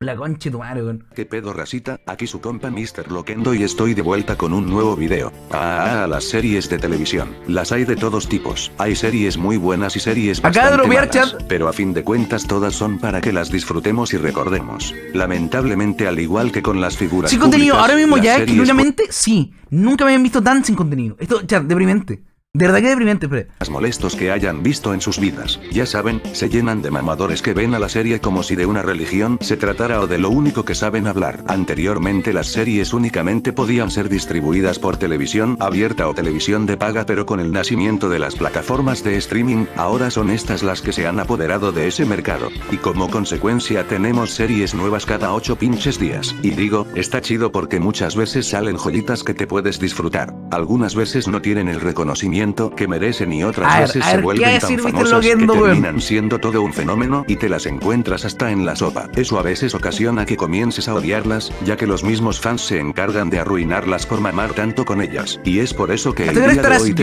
La concha tu madre, ¿Qué pedo, racita? Aquí su compa Mr. Loquendo y estoy de vuelta con un nuevo video. Ah, las series de televisión. Las hay de todos tipos. Hay series muy buenas y series Acá bastante malas, chat. Pero a fin de cuentas todas son para que las disfrutemos y recordemos. Lamentablemente al igual que con las figuras Sin contenido, ahora mismo ya exclusivamente, sí. Nunca me habían visto tan sin contenido. Esto, chat, deprimente. De verdad que deprimente, pre. Las molestos que hayan visto en sus vidas, ya saben, se llenan de mamadores que ven a la serie como si de una religión se tratara o de lo único que saben hablar. Anteriormente las series únicamente podían ser distribuidas por televisión abierta o televisión de paga, pero con el nacimiento de las plataformas de streaming, ahora son estas las que se han apoderado de ese mercado. Y como consecuencia tenemos series nuevas cada 8 pinches días. Y digo, está chido porque muchas veces salen joyitas que te puedes disfrutar. Algunas veces no tienen el reconocimiento que merecen y otras clases veces se vuelven tan famosas que terminan siendo todo un fenómeno y te las encuentras hasta en la sopa. Eso a veces ocasiona que comiences a odiarlas, ya que los mismos fans se encargan de arruinarlas por mamar tanto con ellas. Y es por eso que Yo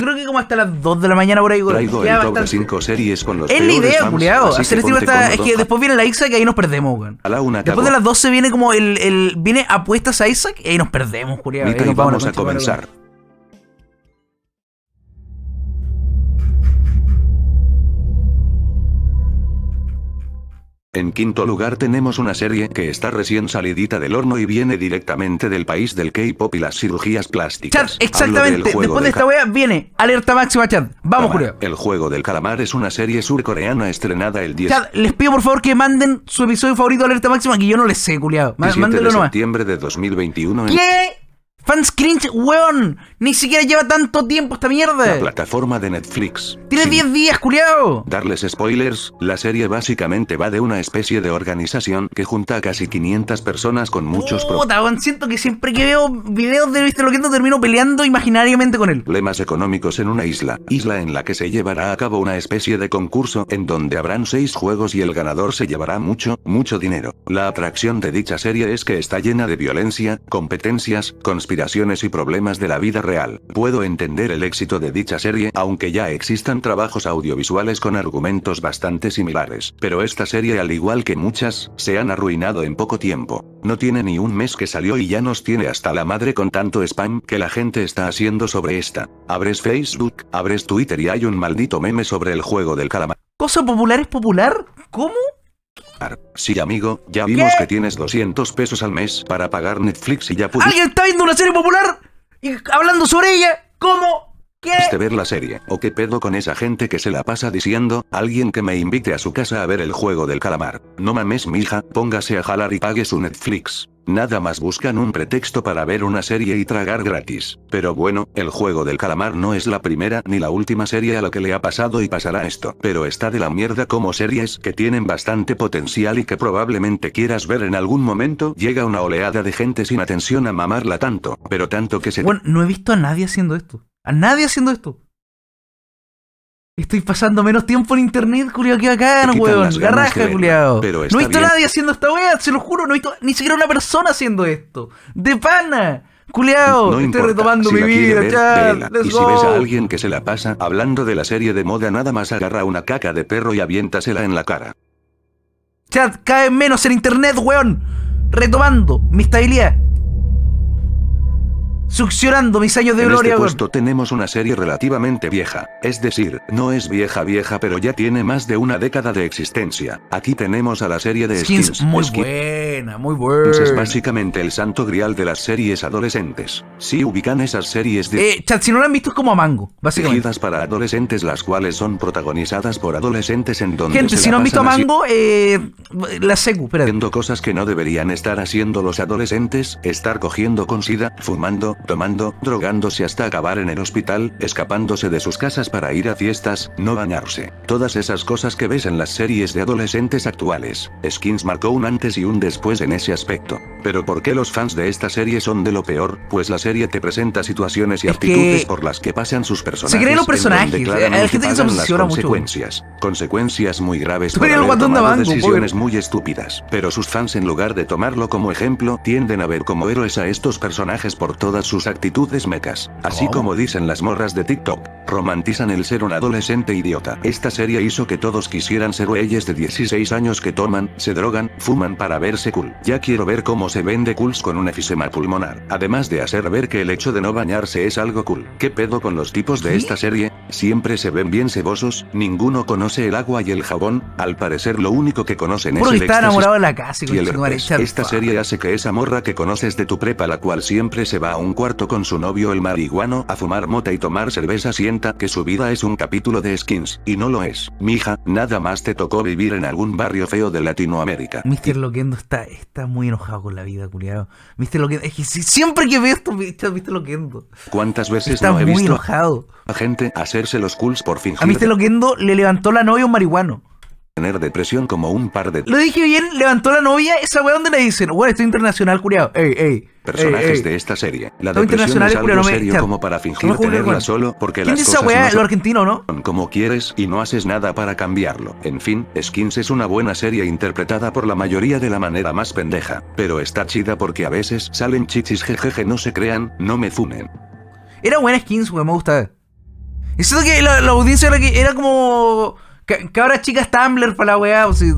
creo que como hasta las 2 de la mañana por ahí Traigo el top de series con los Es la idea, culiao. Hacer este está Es que después viene la Isaac y ahí nos perdemos, una Después de las 12 viene como el... el... Viene apuestas a Isaac y ahí nos perdemos, Julián. Y vamos a comenzar. En quinto lugar tenemos una serie que está recién salidita del horno y viene directamente del país del K-pop y las cirugías plásticas. Chat, exactamente, después de, esta wea viene alerta máxima chat. Vamos, Julio. El juego del calamar es una serie surcoreana estrenada el 10. Chat, les pido por favor que manden su episodio favorito alerta máxima que yo no les sé, culiado. Mándenlo nomás. septiembre de 2021. En... ¿Qué? cringe, weón. Ni siquiera lleva tanto tiempo esta mierda. La plataforma de Netflix. Tiene 10 días, culiao. Darles spoilers, la serie básicamente va de una especie de organización que junta a casi 500 personas con muchos... Puta, siento que siempre que veo videos de Mr. lo que termino peleando imaginariamente con él. Problemas económicos en una isla. Isla en la que se llevará a cabo una especie de concurso en donde habrán 6 juegos y el ganador se llevará mucho, mucho dinero. La atracción de dicha serie es que está llena de violencia, competencias, conspiraciones inspiraciones y problemas de la vida real. Puedo entender el éxito de dicha serie, aunque ya existan trabajos audiovisuales con argumentos bastante similares, pero esta serie al igual que muchas, se han arruinado en poco tiempo. No tiene ni un mes que salió y ya nos tiene hasta la madre con tanto spam que la gente está haciendo sobre esta. Abres Facebook, abres Twitter y hay un maldito meme sobre el juego del calamar. ¿Cosa popular es popular? ¿Cómo? sí amigo, ya vimos que tienes 200 pesos al mes para pagar Netflix y ya pudiste... ¿Alguien está viendo una serie popular? Y hablando sobre ella, ¿cómo? ¿Qué? Este ver la serie? ¿O qué pedo con esa gente que se la pasa diciendo, alguien que me invite a su casa a ver el juego del calamar? No mames mija, póngase a jalar y pague su Netflix. Nada más buscan un pretexto para ver una serie y tragar gratis. Pero bueno, el juego del calamar no es la primera ni la última serie a la que le ha pasado y pasará esto. Pero está de la mierda como series que tienen bastante potencial y que probablemente quieras ver en algún momento. Llega una oleada de gente sin atención a mamarla tanto, pero tanto que se... Bueno, no he visto a nadie haciendo esto. A nadie haciendo esto. Estoy pasando menos tiempo en internet, culiao, que bacán, weón. Garraja, culiado, No he visto nadie haciendo esta wea, se lo juro, no he visto ni siquiera una persona haciendo esto. ¡De pana! Culeado, no estoy retomando mi vida, chat, y si ves a alguien que se la pasa hablando de la serie de moda, nada más agarra una caca de perro y aviéntasela en la cara. Chat, cae menos en internet, weón. Retomando mi estabilidad succionando mis años de gloria. En este puesto tenemos una serie relativamente vieja, es decir, no es vieja vieja pero ya tiene más de una década de existencia. Aquí tenemos a la serie de Skins, muy buena, muy pues buena. Es básicamente el santo grial de las series adolescentes. Si ubican esas series de Eh, chat, si no la han visto es como a Mango, básicamente. para adolescentes las cuales son protagonizadas por adolescentes en donde Gente, si no han visto Mango, eh, la Haciendo cosas que no deberían estar haciendo los adolescentes, estar cogiendo con sida, fumando, tomando, drogándose hasta acabar en el hospital, escapándose de sus casas para ir a fiestas, no bañarse. Todas esas cosas que ves en las series de adolescentes actuales. Skins marcó un antes y un después en ese aspecto. Pero ¿por qué los fans de esta serie son de lo peor? Pues la serie te presenta situaciones y actitudes por las que pasan sus personajes. Se creen los personajes. Eh, la que se obsesiona Consecuencias. Consecuencias muy graves por decisiones muy estúpidas. Pero sus fans en lugar de tomarlo como ejemplo, tienden a ver como héroes a estos personajes por todas sus actitudes mecas, así como dicen las morras de TikTok. Romantizan el ser un adolescente idiota. Esta serie hizo que todos quisieran ser güeyes de 16 años que toman, se drogan, fuman para verse cool. Ya quiero ver cómo se vende cools con un efisema pulmonar. Además de hacer ver que el hecho de no bañarse es algo cool. ¿Qué pedo con los tipos de esta serie? Siempre se ven bien cebosos, ninguno conoce el agua y el jabón, al parecer lo único que conocen es la y, Esta serie hace que esa morra que conoces de tu prepa la cual siempre se va a un cuarto con su novio el marihuano a fumar mota y tomar cerveza siendo que su vida es un capítulo de skins, y no lo es. Mija, nada más te tocó vivir en algún barrio feo de Latinoamérica. Mr. Loquendo está, está muy enojado con la vida, culiado. Mr. Loquendo, es que siempre que veo esto, Mr. Loquendo. ¿Cuántas veces no he visto enojado. a gente hacerse los cools por fin. A Mr. Loquendo le levantó la novia un marihuano tener depresión como un par de... Lo dije bien, levantó la novia, esa weá donde le dicen, weá, estoy internacional, curiado. Ey, ey. Personajes de esta serie. La depresión es algo serio como para fingir tenerla solo porque las es no Lo son argentino, ¿no? como quieres y no haces nada para cambiarlo. En fin, Skins es una buena serie interpretada por la mayoría de la manera más pendeja, pero está chida porque a veces salen chichis jejeje no se crean, no me funen. Era buena skins, me gusta. Es que la, audiencia que- era como que, ahora chicas Tumblr para la weá, o si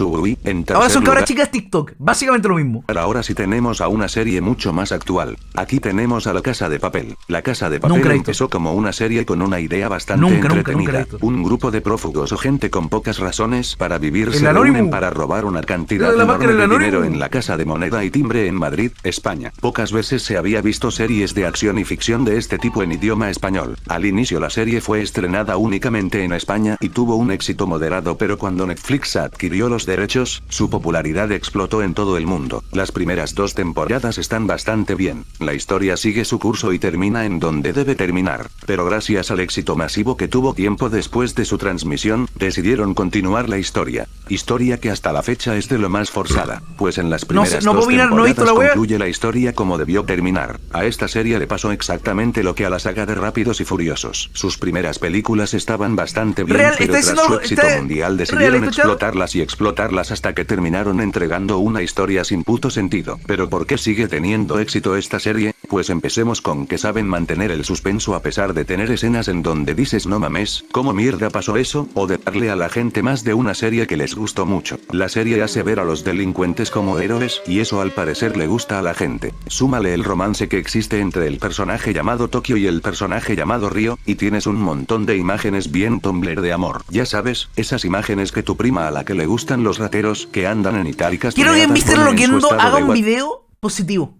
Ahora son cabras chicas TikTok, básicamente lo mismo. Pero ahora sí tenemos a una serie mucho más actual. Aquí tenemos a La Casa de Papel. La Casa de Papel empezó como una serie con una idea bastante nunca, entretenida. un grupo de prófugos o gente con pocas razones para vivir se reúnen para robar una cantidad enorme de dinero en la Casa de Moneda y Timbre en Madrid, España. Pocas veces se había visto series de acción y ficción de este tipo en idioma español. Al inicio la serie fue estrenada únicamente en España y tuvo un éxito moderado pero cuando Netflix adquirió los derechos, su popularidad explotó en todo el mundo. Las primeras dos temporadas están bastante bien. La historia sigue su curso y termina en donde debe terminar. Pero gracias al éxito masivo que tuvo tiempo después de su transmisión, decidieron continuar la historia. Historia que hasta la fecha es de lo más forzada, pues en las primeras dos temporadas concluye la historia como debió terminar. A esta serie le pasó exactamente lo que a la saga de Rápidos y Furiosos. Sus primeras películas estaban bastante bien, pero tras su éxito mundial decidieron explotarlas y explotarlas explotarlas hasta que terminaron entregando una historia sin puto sentido. Pero ¿por qué sigue teniendo éxito esta serie? Pues empecemos con que saben mantener el suspenso a pesar de tener escenas en donde dices no mames, ¿cómo mierda pasó eso? O de darle a la gente más de una serie que les gustó mucho. La serie hace ver a los delincuentes como héroes y eso al parecer le gusta a la gente. Súmale el romance que existe entre el personaje llamado Tokio y el personaje llamado Río, y tienes un montón de imágenes bien Tumblr de amor. Ya sabes, esas imágenes que tu prima a la que le gustan los rateros que andan en Itálicas. Quiero que Mr. Loquendo haga un video positivo.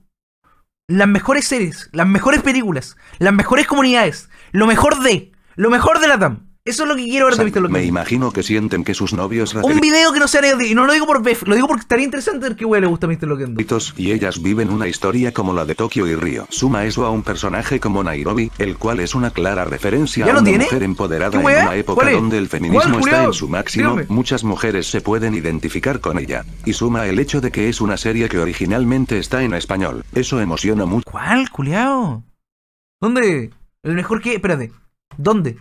Las mejores series, las mejores películas, las mejores comunidades, lo mejor de, lo mejor de la TAM. Eso es lo que quiero ver de me imagino que sienten que sus novios... Un video que no sea... de... Y no lo digo por lo digo porque estaría interesante ver qué hueá le gusta a Mr. Loquendo. Y ellas viven una historia como la de Tokio y Río. Suma eso a un personaje como Nairobi, el cual es una clara referencia a una mujer empoderada en una época donde el feminismo está en su máximo. Muchas mujeres se pueden identificar con ella. Y suma el hecho de que es una serie que originalmente está en español. Eso emociona mucho. ¿Cuál, culiao? ¿Dónde? El mejor que... Espérate. ¿Dónde?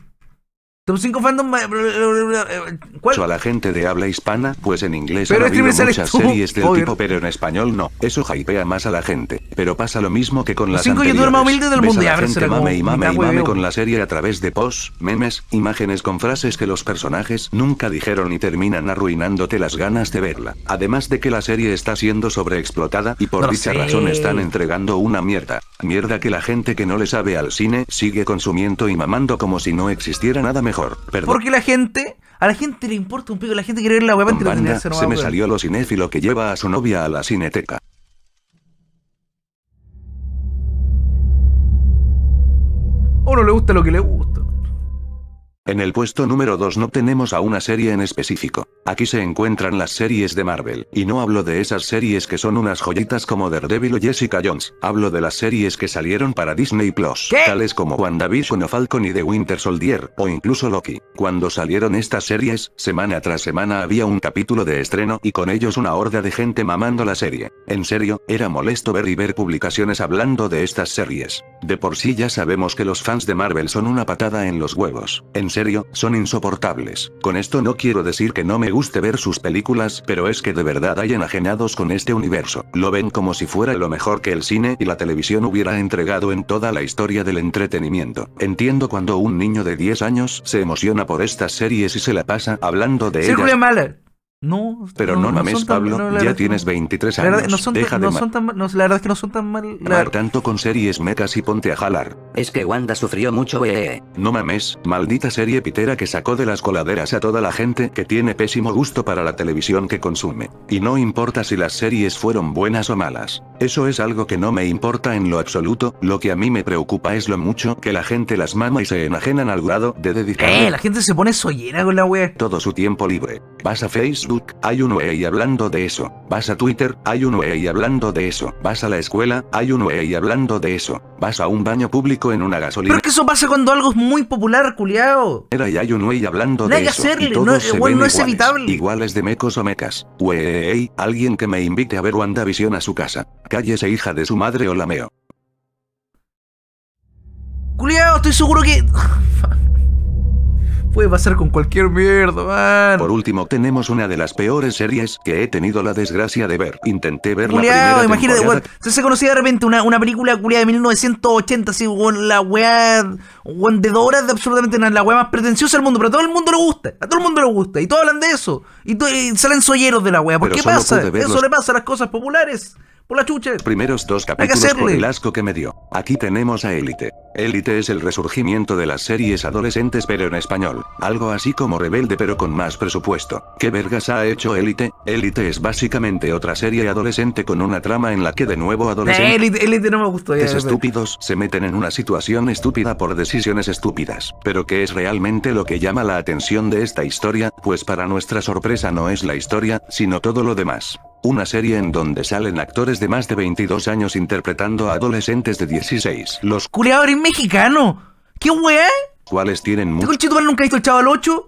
Top cinco fandom. Eh, eh, ¿Cuál? A la gente de habla hispana, pues en inglés pero ha habido muchas series del tipo, pero en español no. Eso hypea más a la gente. Pero pasa lo mismo que con las cinco anteriores. más del mundo. La gente mame y mame y mame con la serie a través de posts, memes, imágenes con frases que los personajes nunca dijeron y terminan arruinándote las ganas de verla. Además de que la serie está siendo sobreexplotada y por dicha razón están entregando una mierda. Mierda que la gente que no le sabe al cine sigue consumiendo y mamando como si no existiera nada mejor porque la gente, a la gente le importa un pico, la gente quiere ver la web antes Se me salió lo cinéfilo que lleva a su novia a la cineteca. O no le gusta lo que le gusta. En el puesto número 2 no tenemos a una serie en específico. Aquí se encuentran las series de Marvel, y no hablo de esas series que son unas joyitas como Daredevil o Jessica Jones, hablo de las series que salieron para Disney Plus, tales como WandaVision o Falcon y The Winter Soldier, o incluso Loki. Cuando salieron estas series, semana tras semana había un capítulo de estreno y con ellos una horda de gente mamando la serie. En serio, era molesto ver y ver publicaciones hablando de estas series. De por sí ya sabemos que los fans de Marvel son una patada en los huevos. En serio, son insoportables. Con esto no quiero decir que no me guste ver sus películas, pero es que de verdad hay enajenados con este universo. Lo ven como si fuera lo mejor que el cine y la televisión hubiera entregado en toda la historia del entretenimiento. Entiendo cuando un niño de 10 años se emociona por estas series y se la pasa hablando de ellas. No, pero no, mames, Pablo, ya tienes 23 años. no son Deja de tan mal, la verdad es que no son tan mal. La... tanto con series mecas y ponte a jalar. Es que Wanda sufrió mucho, eh. No mames, maldita serie pitera que sacó de las coladeras a toda la gente que tiene pésimo gusto para la televisión que consume. Y no importa si las series fueron buenas o malas. Eso es algo que no me importa en lo absoluto. Lo que a mí me preocupa es lo mucho que la gente las mama y se enajenan al grado de dedicar. Eh, la gente se pone sollera con la wea. Todo su tiempo libre. Vas a Facebook, hay un wey hablando de eso. Vas a Twitter, hay un wey hablando de eso. Vas a la escuela, hay un wey hablando de eso. Vas a un baño público en una gasolina. ¿Por qué eso pasa cuando algo es muy popular, culiao. Era y hay un wey hablando no de hay eso. no, se igual no es iguales, evitable. Iguales de mecos o mecas. Wey, eh, eh, eh, alguien que me invite a ver WandaVision a su casa. Cállese hija de su madre o meo. Culiao, estoy seguro que... puede pasar con cualquier mierda, man. Por último, tenemos una de las peores series que he tenido la desgracia de ver. Intenté ver la primera imagínate, se conocía de repente una, una película culiada de 1980, así, con la weá, weón, de de absolutamente nada, la weá más pretenciosa del mundo, pero a todo el mundo le gusta, a todo el mundo le gusta, y todos hablan de eso, y, salen solleros de la weá. ¿Por qué pasa? Eso le pasa a las cosas populares. ¡Por Primeros dos capítulos por el asco que me dio. Aquí tenemos a Élite. Élite es el resurgimiento de las series adolescentes pero en español. Algo así como Rebelde pero con más presupuesto. ¿Qué vergas ha hecho Élite? Élite es básicamente otra serie adolescente con una trama en la que de nuevo adolescentes... Eh, Élite, no me gustó ya. estúpidos se meten en una situación estúpida por decisiones estúpidas. Pero ¿qué es realmente lo que llama la atención de esta historia? Pues para nuestra sorpresa no es la historia, sino todo lo demás. Una serie en donde salen actores de más de 22 años interpretando a adolescentes de 16. Los culeadores mexicano, ¿Qué hueá? cuales tienen mucho... nunca hizo el chaval 8?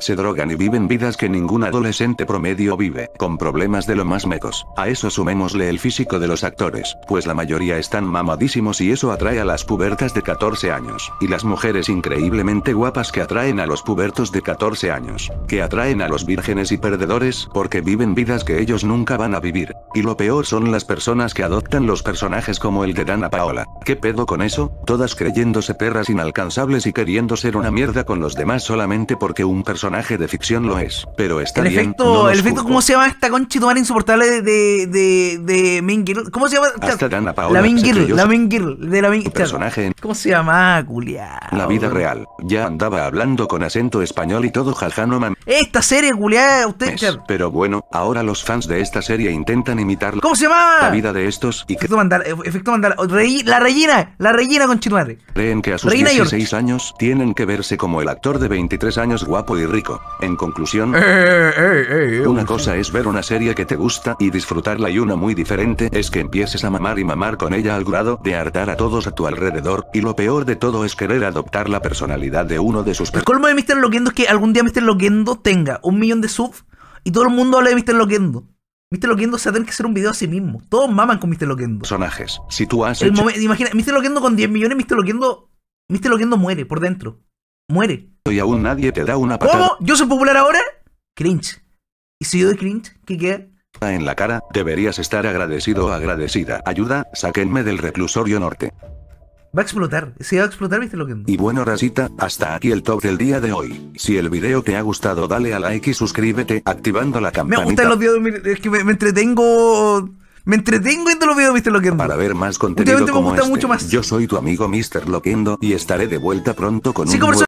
se drogan y viven vidas que ningún adolescente promedio vive, con problemas de lo más mecos. A eso sumémosle el físico de los actores, pues la mayoría están mamadísimos y eso atrae a las pubertas de 14 años, y las mujeres increíblemente guapas que atraen a los pubertos de 14 años, que atraen a los vírgenes y perdedores porque viven vidas que ellos nunca van a vivir. Y lo peor son las personas que adoptan los personajes como el de Dana Paola. ¿Qué pedo con eso? Todas creyéndose perras inalcanzables y queridas queriendo ser una mierda con los demás solamente porque un personaje de ficción lo es. Pero está el bien. Efecto, no el efecto, ¿cómo se llama esta conchita insoportable de, de, de, de ¿Cómo se llama? Hasta Dana Paola, la Mean la Mean Girl, de la personaje. ¿Cómo se llama, culia? La vida real. Ya andaba hablando con acento español y todo jaljano man. Esta serie, culia, usted. pero bueno, ahora los fans de esta serie intentan imitarla. ¿Cómo se llama? La vida de estos y efecto Mandala, eh, efecto mandala. Rey, la rellena, la rellena con Creen que a sus 16 años tienen que verse como el actor de 23 años guapo y rico. En conclusión, eh, eh, eh, una cosa es ver una serie que te gusta y disfrutarla y una muy diferente es que empieces a mamar y mamar con ella al grado de hartar a todos a tu alrededor, y lo peor de todo es querer adoptar la personalidad de uno de sus... El colmo de Mr. Loquendo es que algún día Mr. Loquendo tenga un millón de subs y todo el mundo hable de Mr. Loquendo. Mr. Loquendo se va a que hacer un video a sí mismo. Todos maman con Mr. Loquendo. Personajes. Si tú haces Imagina, Mr. Loquendo con 10 millones, Mr. Loquendo Mr. Loquendo muere por dentro. Muere. Y aún nadie te da una patada. ¿Cómo? ¿Yo soy popular ahora? Cringe. ¿Y si yo doy cringe? ¿Qué queda? En la cara, deberías estar agradecido o agradecida. Ayuda, sáquenme del reclusorio norte. Va a explotar, se va a explotar, viste lo que... Y bueno, Racita, hasta aquí el top del día de hoy. Si el video te ha gustado, dale a like y suscríbete activando la campanita. Me gustan los videos, es que me entretengo me entretengo viendo los videos veo, Mr. Loquendo. Para ver más contenido como este. Yo soy tu amigo Mr. Loquendo y estaré de vuelta pronto con un nuevo...